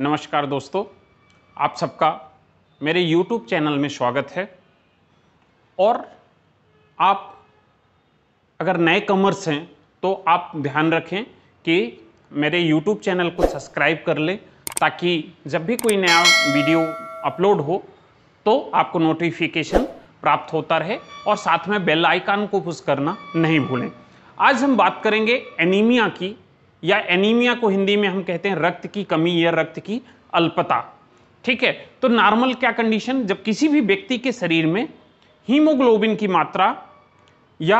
नमस्कार दोस्तों आप सबका मेरे YouTube चैनल में स्वागत है और आप अगर नए कमर्स हैं तो आप ध्यान रखें कि मेरे YouTube चैनल को सब्सक्राइब कर लें ताकि जब भी कोई नया वीडियो अपलोड हो तो आपको नोटिफिकेशन प्राप्त होता रहे और साथ में बेल आइकन को पुश करना नहीं भूलें आज हम बात करेंगे एनीमिया की या एनीमिया को हिंदी में हम कहते हैं रक्त की कमी या रक्त की अल्पता ठीक है तो नॉर्मल क्या कंडीशन जब किसी भी व्यक्ति के शरीर में हीमोग्लोबिन की मात्रा या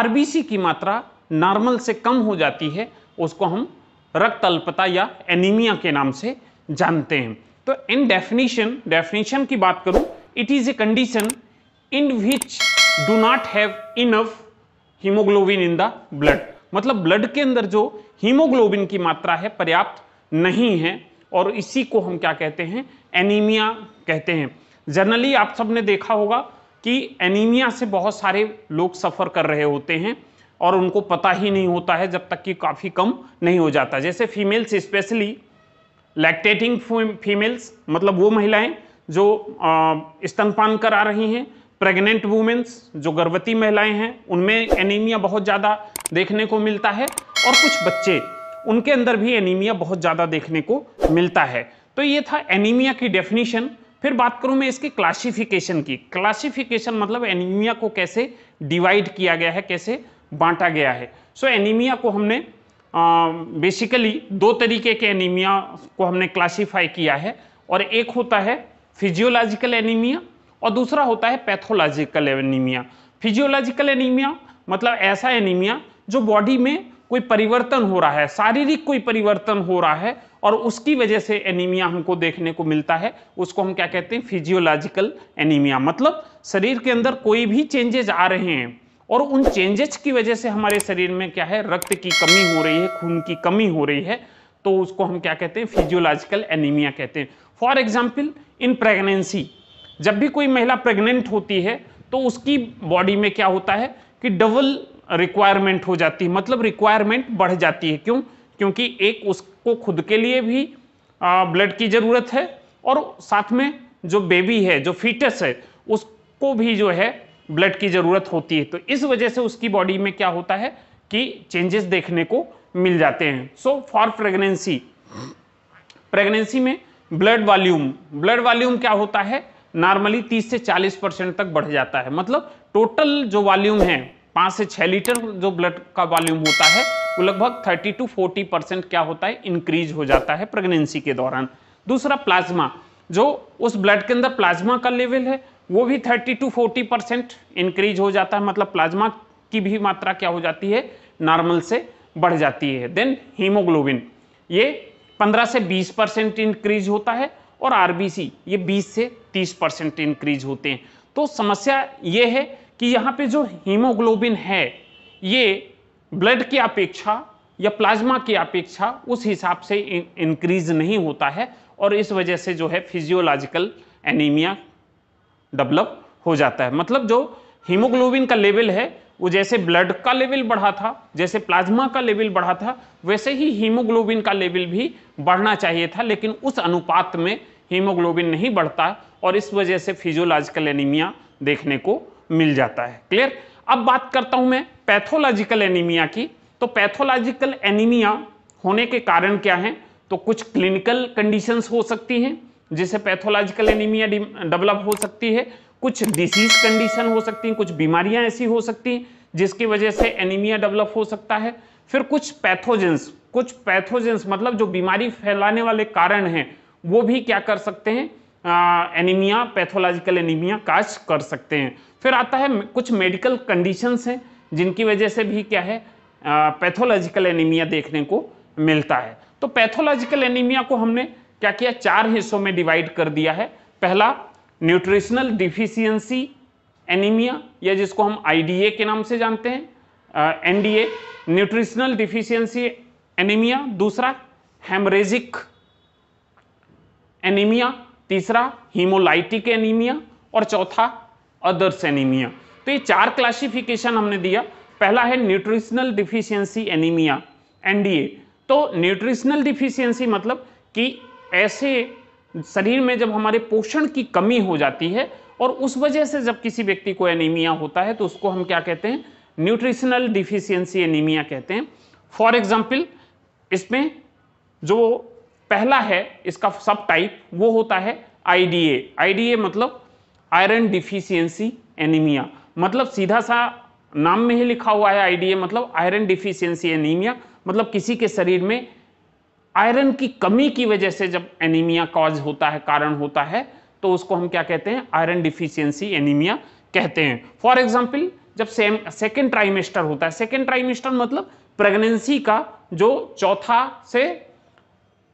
आरबीसी की मात्रा नॉर्मल से कम हो जाती है उसको हम रक्त अल्पता या एनीमिया के नाम से जानते हैं तो इन डेफिनेशन डेफिनेशन की बात करूं it is a condition in which do not have enough haemoglobin in the blood मतलब ब्लड के अंदर जो हीमोग्लोबिन की मात्रा है पर्याप्त नहीं है और इसी को हम क्या कहते हैं एनीमिया कहते हैं जनरली आप सब ने देखा होगा कि एनीमिया से बहुत सारे लोग सफ़र कर रहे होते हैं और उनको पता ही नहीं होता है जब तक कि काफ़ी कम नहीं हो जाता जैसे फीमेल्स स्पेशली लैक्टेटिंग फीमेल्स मतलब वो महिलाएं जो स्तनपान करा रही हैं प्रेग्नेंट वुमेन्स जो गर्भवती महिलाएं हैं उनमें एनीमिया बहुत ज़्यादा देखने को मिलता है और कुछ बच्चे उनके अंदर भी एनीमिया बहुत ज़्यादा देखने को मिलता है तो ये था एनीमिया की डेफिनेशन फिर बात करूँ मैं इसकी क्लासिफिकेशन की क्लासिफिकेशन मतलब एनीमिया को कैसे डिवाइड किया गया है कैसे बांटा गया है सो so, एनीमिया को हमने बेसिकली दो तरीके के एनीमिया को हमने क्लासिफाई किया है और एक होता है फिजियोलॉजिकल एनीमिया और दूसरा होता है पैथोलॉजिकल एनीमिया फिजियोलॉजिकल एनीमिया मतलब ऐसा एनीमिया जो बॉडी में कोई परिवर्तन हो रहा है शारीरिक कोई परिवर्तन हो रहा है और उसकी वजह से एनीमिया हमको देखने को मिलता है उसको हम क्या कहते हैं फिजियोलॉजिकल एनीमिया मतलब शरीर के अंदर कोई भी चेंजेज आ रहे हैं और उन चेंजेस की वजह से हमारे शरीर में क्या है रक्त की कमी हो रही है खून की कमी हो रही है तो उसको हम क्या कहते हैं फिजियोलॉजिकल एनीमिया कहते हैं फॉर एग्जाम्पल इन प्रेगनेंसी जब भी कोई महिला प्रेग्नेंट होती है तो उसकी बॉडी में क्या होता है कि डबल रिक्वायरमेंट हो जाती है मतलब रिक्वायरमेंट बढ़ जाती है क्यों क्योंकि एक उसको खुद के लिए भी ब्लड की ज़रूरत है और साथ में जो बेबी है जो फीटस है उसको भी जो है ब्लड की ज़रूरत होती है तो इस वजह से उसकी बॉडी में क्या होता है कि चेंजेस देखने को मिल जाते हैं सो फॉर प्रेगनेंसी प्रेगनेंसी में ब्लड वॉल्यूम ब्लड वॉल्यूम क्या होता है नॉर्मली 30 से 40 परसेंट तक बढ़ जाता है मतलब टोटल जो वॉल्यूम है पाँच से छः लीटर जो ब्लड का वॉल्यूम होता है वो लगभग थर्टी टू फोर्टी परसेंट क्या होता है इंक्रीज हो जाता है प्रेगनेंसी के दौरान दूसरा प्लाज्मा जो उस ब्लड के अंदर प्लाज्मा का लेवल है वो भी thirty to forty percent increase हो जाता है मतलब प्लाज्मा की भी मात्रा क्या हो जाती है नॉर्मल से बढ़ जाती है देन हीमोग्लोबिन ये 15 से 20 परसेंट इंक्रीज होता है और आरबीसी ये 20 से 30 परसेंट इंक्रीज होते हैं तो समस्या ये है कि यहाँ पे जो हीमोग्लोबिन है ये ब्लड की अपेक्षा या प्लाज्मा की अपेक्षा उस हिसाब से इंक्रीज नहीं होता है और इस वजह से जो है फिजियोलॉजिकल एनीमिया डेवलप हो जाता है मतलब जो हीमोग्लोबिन का लेवल है वो जैसे ब्लड का लेवल बढ़ा था जैसे प्लाज्मा का लेवल बढ़ा था वैसे ही हीमोग्लोबिन का लेवल भी बढ़ना चाहिए था लेकिन उस अनुपात में हीमोग्लोबिन नहीं बढ़ता और इस वजह से फिजियोलॉजिकल एनीमिया देखने को मिल जाता है क्लियर अब बात करता हूं मैं पैथोलॉजिकल एनीमिया की तो पैथोलॉजिकल एनीमिया होने के कारण क्या है तो कुछ क्लिनिकल कंडीशंस हो सकती हैं जिससे पैथोलॉजिकल एनीमिया डेवलप हो सकती है कुछ डिसीज कंडीशन हो सकती हैं कुछ बीमारियां ऐसी हो सकती हैं जिसकी वजह से एनीमिया डेवलप हो सकता है फिर कुछ पैथोजेंस कुछ पैथोजेंस मतलब जो बीमारी फैलाने वाले कारण हैं वो भी क्या कर सकते हैं एनीमिया पैथोलॉजिकल एनीमिया काज कर सकते हैं फिर आता है कुछ मेडिकल कंडीशंस हैं जिनकी वजह से भी क्या है पैथोलॉजिकल एनीमिया देखने को मिलता है तो पैथोलॉजिकल एनीमिया को हमने क्या किया चार हिस्सों में डिवाइड कर दिया है पहला न्यूट्रिशनल डिफिशियंसी एनीमिया या जिसको हम आईडीए के नाम से जानते हैं एनडीए न्यूट्रिशनल डिफिशियंसी एनीमिया दूसरा हेमरेजिक एनीमिया तीसरा हीमोलाइटिक एनीमिया और चौथा अदर्स एनीमिया तो ये चार क्लासिफिकेशन हमने दिया पहला है न्यूट्रिशनल डिफिशियंसी एनीमिया एनडीए तो न्यूट्रिशनल डिफिशियंसी मतलब कि ऐसे शरीर में जब हमारे पोषण की कमी हो जाती है और उस वजह से जब किसी व्यक्ति को एनीमिया होता है तो उसको हम क्या कहते हैं न्यूट्रिशनल डिफिशियंसी एनीमिया कहते हैं फॉर एग्जाम्पल इसमें जो पहला है इसका सब टाइप वो होता है आईडीए आईडीए मतलब आयरन डिफिशियंसी एनीमिया मतलब सीधा सा नाम में ही लिखा हुआ है आईडीए मतलब आयरन डिफिशियंसी एनीमिया मतलब किसी के शरीर में आयरन की कमी की वजह से जब एनीमिया कॉज होता है कारण होता है तो उसको हम क्या कहते हैं आयरन डिफिशियंसी एनीमिया कहते हैं फॉर एग्जाम्पल जब सेम सेकेंड ट्राइमेस्टर होता है सेकेंड ट्राइमेस्टर मतलब प्रेगनेंसी का जो चौथा से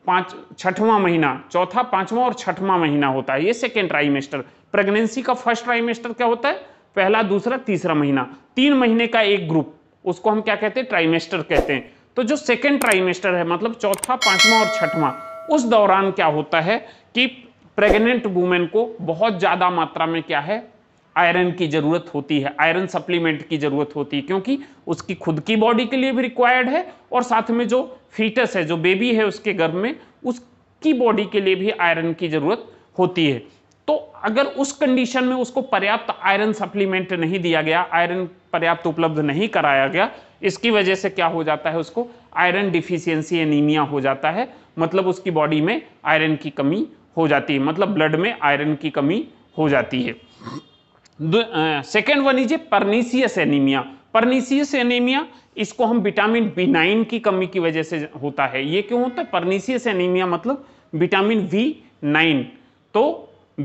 पांच छठवां महीना चौथा पांचवा और छठवां महीना होता है ये सेकेंड ट्राइमेस्टर प्रेगनेंसी का फर्स्ट ट्राइमेस्टर क्या होता है पहला दूसरा तीसरा महीना तीन महीने का एक ग्रुप उसको हम क्या कहते हैं ट्राइमेस्टर कहते हैं तो जो सेकेंड ट्राइमेस्टर है मतलब चौथा पांचवा और छठवां उस दौरान क्या होता है कि प्रेग्नेंट वुमेन को बहुत ज़्यादा मात्रा में क्या है आयरन की ज़रूरत होती है आयरन सप्लीमेंट की ज़रूरत होती है क्योंकि उसकी खुद की बॉडी के लिए भी रिक्वायर्ड है और साथ में जो फीटस है जो बेबी है उसके गर्भ में उसकी बॉडी के लिए भी आयरन की जरूरत होती है तो अगर उस कंडीशन में उसको पर्याप्त आयरन सप्लीमेंट नहीं दिया गया आयरन पर्याप्त उपलब्ध नहीं कराया गया इसकी वजह से क्या हो जाता है उसको आयरन डिफिशियंसी एनीमिया हो जाता है मतलब उसकी बॉडी में आयरन की कमी हो जाती है मतलब ब्लड में आयरन की कमी हो जाती है second one is a pernicious anaemia pernicious anaemia इसको हम विटामिन बी नाइन की कमी की वजह से होता है ये क्यों होता है परनीसियस एनीमिया मतलब विटामिन वी नाइन तो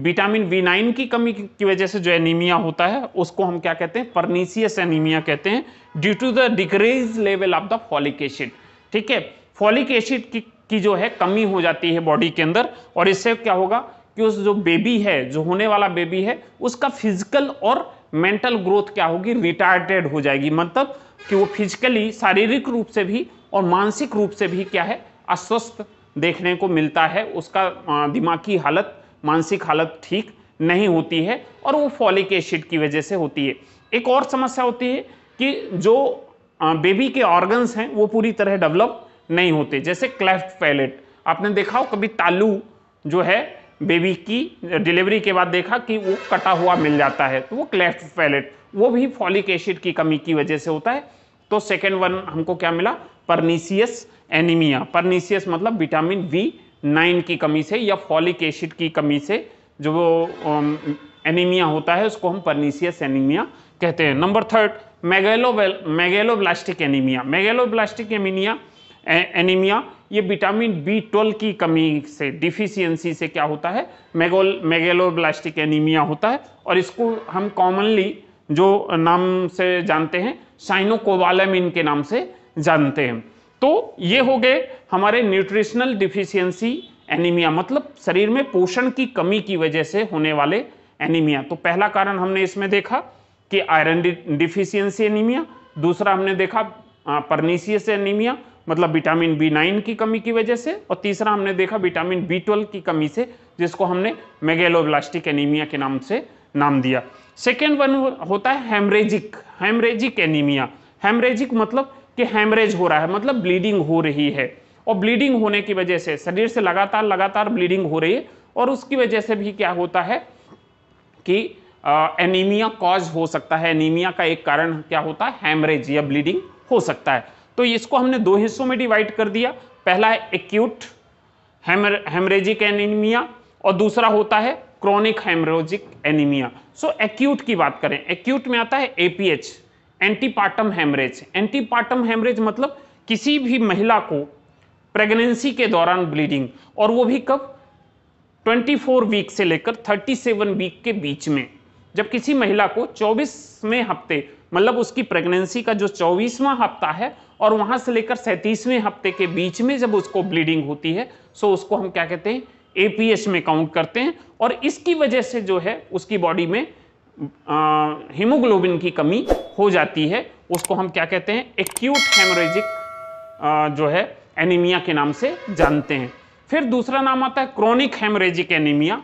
विटामिन वी नाइन की कमी की वजह से जो एनीमिया होता है उसको हम क्या कहते हैं परनीसियस एनीमिया कहते हैं due to the decrease level of the folic acid ठीक है फॉलिक एसिड की, की जो है कमी हो जाती है बॉडी के अंदर और इससे क्या होगा कि उस जो बेबी है जो होने वाला बेबी है उसका फिजिकल और मेंटल ग्रोथ क्या होगी रिटायर्डेड हो जाएगी मतलब कि वो फिजिकली शारीरिक रूप से भी और मानसिक रूप से भी क्या है अस्वस्थ देखने को मिलता है उसका दिमागी हालत मानसिक हालत ठीक नहीं होती है और वो फॉलिक एसिड की वजह से होती है एक और समस्या होती है कि जो बेबी के ऑर्गन्स हैं वो पूरी तरह डेवलप नहीं होते जैसे क्लेफ्ट पैलेट आपने देखा हो कभी तालू जो है बेबी की डिलीवरी के बाद देखा कि वो कटा हुआ मिल जाता है तो वो क्लेफ्ट पैलेट वो भी फॉलिक एसिड की कमी की वजह से होता है तो सेकेंड वन हमको क्या मिला परनीसियस एनीमिया परनीसियस मतलब विटामिन वी नाइन की कमी से या फॉलिक एसिड की कमी से जो वो एनीमिया um, होता है उसको हम परनीसियस एनीमिया कहते हैं number third megalo megaloblastic anaemia megaloblastic anaemia anaemia ये विटामिन बी ट्वेल्व की कमी से डिफिशियंसी से क्या होता है मेगोल मेगेलोब्लास्टिक एनीमिया होता है और इसको हम कॉमनली जो नाम से जानते हैं साइनोकोवालम इनके नाम से जानते हैं तो ये हो गए हमारे न्यूट्रिशनल डिफिशियंसी एनीमिया मतलब शरीर में पोषण की कमी की वजह से होने वाले एनीमिया तो पहला कारण हमने इसमें देखा कि आयरन डिफिशियंसी एनीमिया दूसरा हमने देखा परनीसियस एनीमिया मतलब विटामिन बी नाइन की कमी की वजह से और तीसरा हमने देखा विटामिन बी ट्वेल्व की कमी से जिसको हमने मेगेलोब्लास्टिक एनीमिया के नाम से नाम दिया सेकेंड वन होता है हेमरेजिक हेमरेजिक एनीमिया हेमरेजिक मतलब कि हेमरेज हो रहा है मतलब ब्लीडिंग हो रही है और ब्लीडिंग होने की वजह से शरीर से लगातार लगातार ब्लीडिंग हो रही है और उसकी वजह से भी क्या होता है कि एनीमिया कॉज हो सकता है एनीमिया का एक कारण क्या होता है हेमरेज या ब्लीडिंग हो सकता है तो इसको हमने दो हिस्सों में डिवाइड कर दिया पहला है एक्यूट हेमरेजिक एनीमिया और दूसरा होता है chronic haemorrhagic anaemia so acute की बात करें एक्यूट में आता है APH antepartum haemorrhage antepartum haemorrhage मतलब किसी भी महिला को प्रेगनेंसी के दौरान ब्लीडिंग और वो भी कब 24 वीक से लेकर 37 वीक के बीच में जब किसी महिला को चौबीसवें हफ्ते मतलब उसकी प्रेगनेंसी का जो चौबीसवां हफ्ता है और वहां से लेकर सैंतीसवें हफ्ते के बीच में जब उसको ब्लीडिंग होती है सो उसको हम क्या कहते हैं एपीएस में काउंट करते हैं और इसकी वजह से जो है उसकी बॉडी में हीमोग्लोबिन की कमी हो जाती है उसको हम क्या कहते हैं एक्यूट हेमोरेजिक जो है एनीमिया के नाम से जानते हैं फिर दूसरा नाम आता है क्रोनिक हेमरेजिक एनीमिया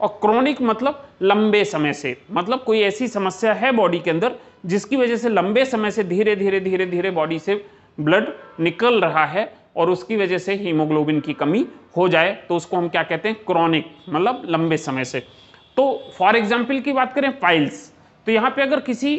और क्रॉनिक मतलब लंबे समय से मतलब कोई ऐसी समस्या है बॉडी के अंदर जिसकी वजह से लंबे समय से धीरे धीरे धीरे धीरे बॉडी से ब्लड निकल रहा है और उसकी वजह से हीमोग्लोबिन की कमी हो जाए तो उसको हम क्या कहते हैं क्रॉनिक मतलब लंबे समय से तो फॉर एग्जाम्पल की बात करें पाइल्स तो यहाँ पे अगर किसी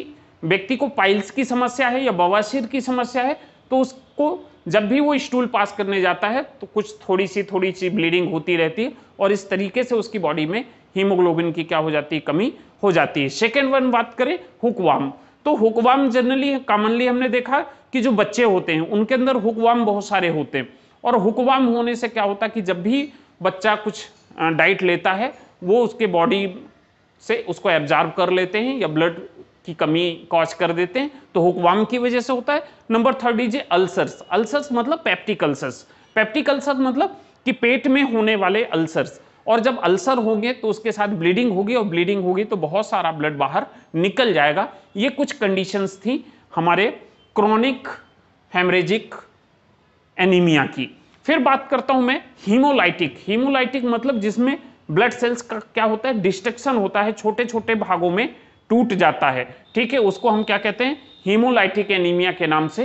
व्यक्ति को पाइल्स की समस्या है या बवासीर की समस्या है तो उसको जब भी वो स्टूल पास करने जाता है तो कुछ थोड़ी सी थोड़ी सी ब्लीडिंग होती रहती है और इस तरीके से उसकी बॉडी में हीमोग्लोबिन की क्या हो जाती है कमी हो जाती है सेकेंड वन बात करें हुकवाम तो हुकवाम जनरली कॉमनली हमने देखा कि जो बच्चे होते हैं उनके अंदर हुकवाम बहुत सारे होते हैं और हुकवाम होने से क्या होता है कि जब भी बच्चा कुछ डाइट लेता है वो उसके बॉडी से उसको एब्जॉर्व कर लेते हैं या ब्लड की कमी कॉज कर देते हैं तो हुकवाम की वजह से होता है number third is ulcers ulcers मतलब पेप्टिक अल्सर्स पेप्टिक अल्सर मतलब कि पेट में होने वाले अल्सर्स और जब अल्सर होंगे तो उसके साथ ब्लीडिंग होगी और ब्लीडिंग होगी तो बहुत सारा ब्लड बाहर निकल जाएगा ये कुछ कंडीशंस थी हमारे क्रॉनिक हेमरेजिक एनीमिया की फिर बात करता हूं मैं हीमोलाइटिक हीमोलाइटिक मतलब जिसमें ब्लड सेल्स का क्या होता है डिस्ट्रक्शन होता है छोटे छोटे भागों में टूट जाता है ठीक है उसको हम क्या कहते हैं हीमोलाइटिक एनीमिया के नाम से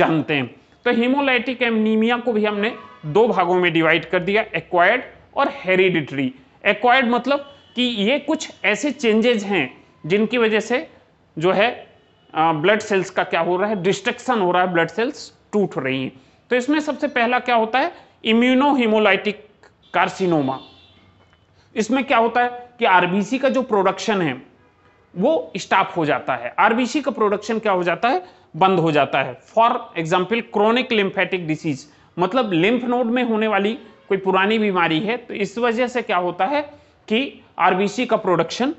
जानते हैं तो हीमोलाइटिक एनीमिया को भी हमने दो भागों में डिवाइड कर दिया एक्वायर्ड और हेरिडिटरी एक्वायर्ड मतलब कि ये कुछ ऐसे चेंजेज हैं जिनकी वजह से जो है ब्लड सेल्स का क्या हो रहा है डिस्ट्रक्शन हो रहा है ब्लड सेल्स टूट रही हैं तो इसमें सबसे पहला क्या होता है इम्यूनोहीमोलाइटिक कार्सिनोमा इसमें क्या होता है कि आरबीसी का जो प्रोडक्शन है वो स्टॉप हो जाता है आरबीसी का प्रोडक्शन क्या हो जाता है बंद हो जाता है for example chronic lymphatic disease मतलब लिम्फ नोड में होने वाली कोई पुरानी बीमारी है तो इस वजह से क्या होता है कि आरबीसी का प्रोडक्शन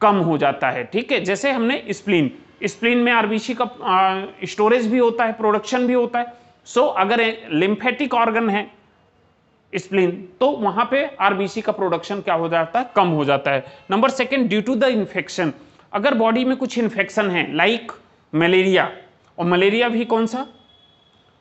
कम हो जाता है ठीक है जैसे हमने स्प्लीन स्प्लीन में आरबीसी का स्टोरेज भी होता है प्रोडक्शन भी होता है सो so, अगर लिम्फेटिक ऑर्गन है स्प्लिन तो वहां पे आरबीसी का प्रोडक्शन क्या हो जाता है कम हो जाता है number second due to the infection अगर बॉडी में कुछ इन्फेक्शन है लाइक मलेरिया और मलेरिया भी कौन सा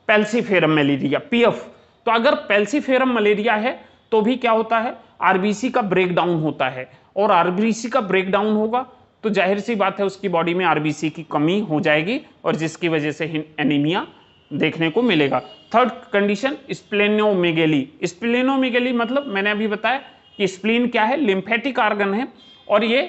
पेल्सीफेरम मलेरिया पीएफ तो अगर पेल्सीफेरम मलेरिया है तो भी क्या होता है आरबीसी का ब्रेकडाउन होता है और आरबीसी का ब्रेकडाउन होगा तो जाहिर सी बात है उसकी बॉडी में आरबीसी की कमी हो जाएगी और जिसकी वजह से एनीमिया देखने को मिलेगा थर्ड कंडीशन स्प्लेनोमेगेली स्प्लेनोमेगेली मतलब मैंने अभी बताया कि स्प्लीन क्या है लिम्फेटिक आर्गन है और ये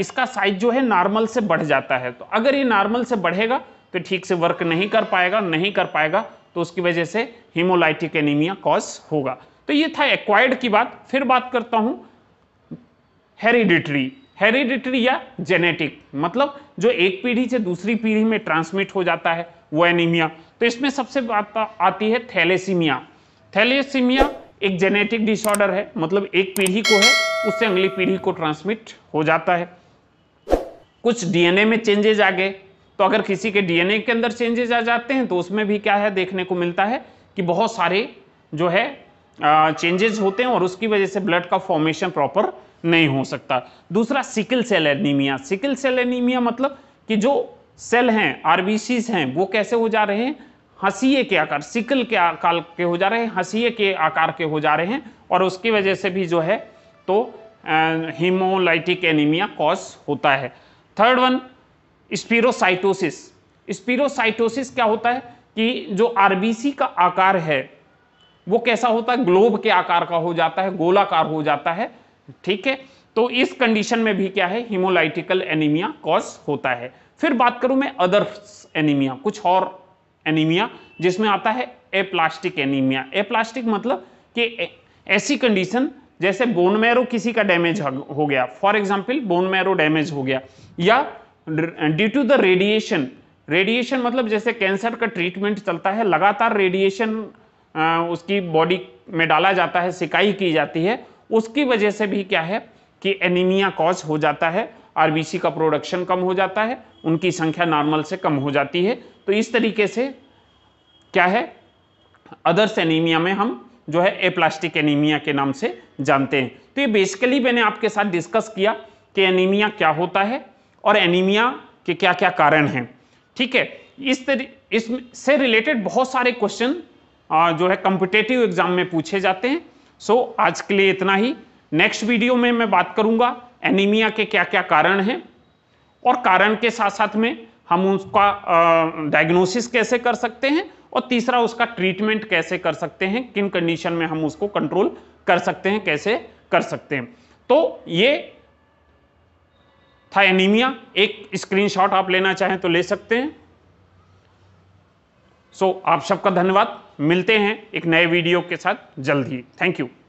इसका साइज जो है नॉर्मल से बढ़ जाता है तो अगर ये नॉर्मल से बढ़ेगा तो ठीक से वर्क नहीं कर पाएगा नहीं कर पाएगा तो उसकी वजह से हीमोलाइटिक एनीमिया कॉज होगा तो ये था एक्वायर्ड की बात फिर बात करता हूँ हेरिडिटरी हेरिडिटरी या जेनेटिक मतलब जो एक पीढ़ी से दूसरी पीढ़ी में ट्रांसमिट हो जाता है वो एनीमिया तो इसमें सबसे बात आती है थैलेसीमिया थैलेसीमिया एक जेनेटिक डिसऑर्डर है मतलब एक पीढ़ी को है उससे अगली पीढ़ी को ट्रांसमिट हो जाता है कुछ डीएनए में चेंजेस आ गए तो अगर किसी के डीएनए के अंदर चेंजेस आ जाते हैं तो उसमें भी क्या है देखने को मिलता है कि बहुत सारे जो है चेंजेस होते हैं और उसकी वजह से ब्लड का फॉर्मेशन प्रॉपर नहीं हो सकता दूसरा sickle cell anaemia sickle cell anaemia मतलब कि जो सेल हैं आरबीसीज हैं वो कैसे हो जा रहे हैं हसीये के आकार सिकल के आकार के हो जा रहे हैं हसीए के आकार के हो जा रहे हैं और उसकी वजह से भी जो है तो हीमोलाइटिक एनीमिया कॉज होता है थर्ड वन स्पीरोसाइटोसिस स्पीरोसाइटोसिस क्या होता है कि जो आरबीसी का आकार है वो कैसा होता है ग्लोब के आकार का हो जाता है गोलाकार हो जाता है ठीक है तो इस कंडीशन में भी क्या है हिमोलाइटिकल एनीमिया कॉज होता है फिर बात करूं मैं अदर्स एनीमिया कुछ और एनीमिया जिसमें आता है एप्लास्टिक एनीमिया एप्लास्टिक मतलब कि ऐसी कंडीशन जैसे बोन मैरो किसी का डैमेज हो गया for example bone marrow damage हो गया या due to the radiation radiation मतलब जैसे कैंसर का ट्रीटमेंट चलता है लगातार रेडिएशन उसकी बॉडी में डाला जाता है सिकाई की जाती है उसकी वजह से भी क्या है कि एनीमिया कॉज हो जाता है आरबीसी का प्रोडक्शन कम हो जाता है उनकी संख्या नॉर्मल से कम हो जाती है तो इस तरीके से क्या है अदर्स एनीमिया में हम जो है ए प्लास्टिक एनीमिया के नाम से जानते हैं तो ये बेसिकली मैंने आपके साथ डिस्कस किया कि एनीमिया क्या होता है और एनीमिया के क्या क्या कारण हैं ठीक है इस तरी इससे रिलेटेड बहुत सारे क्वेश्चन जो है कॉम्पिटेटिव एग्जाम में पूछे जाते हैं सो आज के लिए इतना ही नेक्स्ट वीडियो में मैं बात करूंगा एनीमिया के क्या क्या कारण हैं और कारण के साथ साथ में हम उसका डायग्नोसिस कैसे कर सकते हैं और तीसरा उसका ट्रीटमेंट कैसे कर सकते हैं किन कंडीशन में हम उसको कंट्रोल कर सकते हैं कैसे कर सकते हैं तो ये था एनीमिया एक स्क्रीनशॉट आप लेना चाहें तो ले सकते हैं सो so, आप सबका धन्यवाद मिलते हैं एक नए वीडियो के साथ जल्द ही थैंक यू